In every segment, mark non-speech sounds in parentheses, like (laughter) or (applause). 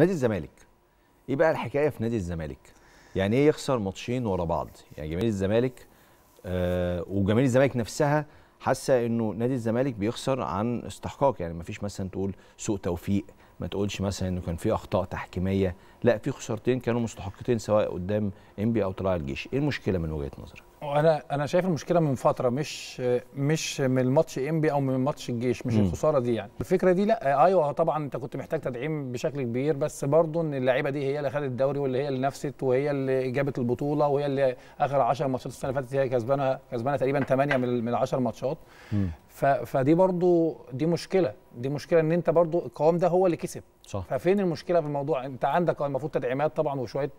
نادي الزمالك ايه بقى الحكايه في نادي الزمالك يعني ايه يخسر ماتشين ورا بعض يعني جماهير الزمالك آه وجماهير الزمالك نفسها حاسه انه نادي الزمالك بيخسر عن استحقاق يعني ما فيش مثلا تقول سوء توفيق ما تقولش مثلا انه كان في اخطاء تحكيميه لا في خسارتين كانوا مستحقتين سواء قدام انبي او طلع الجيش ايه المشكله من وجهه نظرك انا انا شايف المشكله من فتره مش مش من الماتش انبي او من ماتش الجيش مش م. الخساره دي يعني الفكره دي لا ايوه آه، طبعا انت كنت محتاج تدعيم بشكل كبير بس برضه ان اللعيبه دي هي اللي خدت الدوري واللي هي اللي نفست وهي اللي جابت البطوله وهي اللي اخر 10 ماتشات السنه اللي فاتت هي كسبانه كسبانه تقريبا 8 من 10 ماتشات فدي برضه دي مشكله دي مشكله ان انت برضو القوام ده هو اللي كسب صح ففين المشكله في الموضوع انت عندك آه، المفروض تدعيمات طبعا وشويه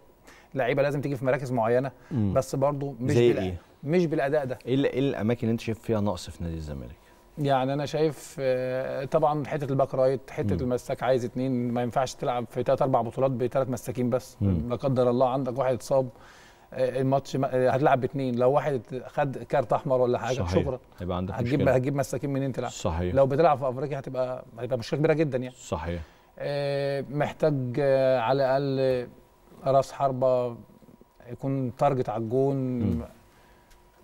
لعيبه لازم تيجي في مراكز معينه مم. بس برضو مش زي بالأ... إيه؟ مش بالاداء ده ايه ايه الاماكن اللي انت شايف فيها نقص في نادي الزمالك يعني انا شايف آه، طبعا حته الباك رايت حته مم. المساك عايز اتنين ما ينفعش تلعب في ثلاث اربع بطولات بثلاث مساكين بس لا قدر الله عندك واحد اتصاب الماتش هتلعب باثنين لو واحد خد كارت احمر ولا حاجه صحيح. شكرا هيبقى عندك هتجيب مشكلة. هتجيب مساكين منين تلعب صحيح لو بتلعب في افريقيا هتبقى هتبقى مشكله كبيره جدا يعني صحيح آه، محتاج آه، على الاقل راس حربه يكون تارجت على الجون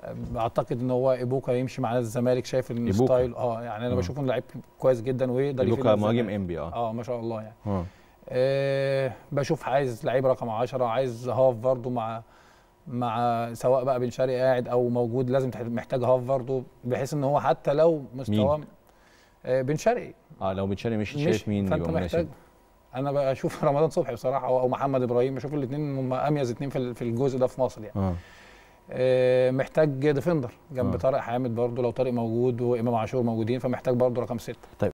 آه، اعتقد ان هو ايبوكا يمشي مع الزمالك شايف ان ستايل اه يعني انا بشوفه انه لعيب كويس جدا ويقدر ايبوكا مهاجم ام بي اه اه ما شاء الله يعني آه. آه بشوف عايز لعيب رقم 10 عايز هاف برضه مع مع سواء بقى بن شرقي قاعد او موجود لازم محتاج هاف برضه بحيث ان هو حتى لو مستواه آه، بن شرقي اه لو بن شرقي مش, شايف مين يبقى مناسب انا بشوف (laughs) رمضان صبحي بصراحه او محمد ابراهيم بشوف الاثنين هم اميز اثنين في الجزء ده في مصر يعني آه. آه محتاج ديفندر جنب آه. طارق حامد برضه لو طارق موجود وامام عاشور موجودين فمحتاج برضه رقم سته طيب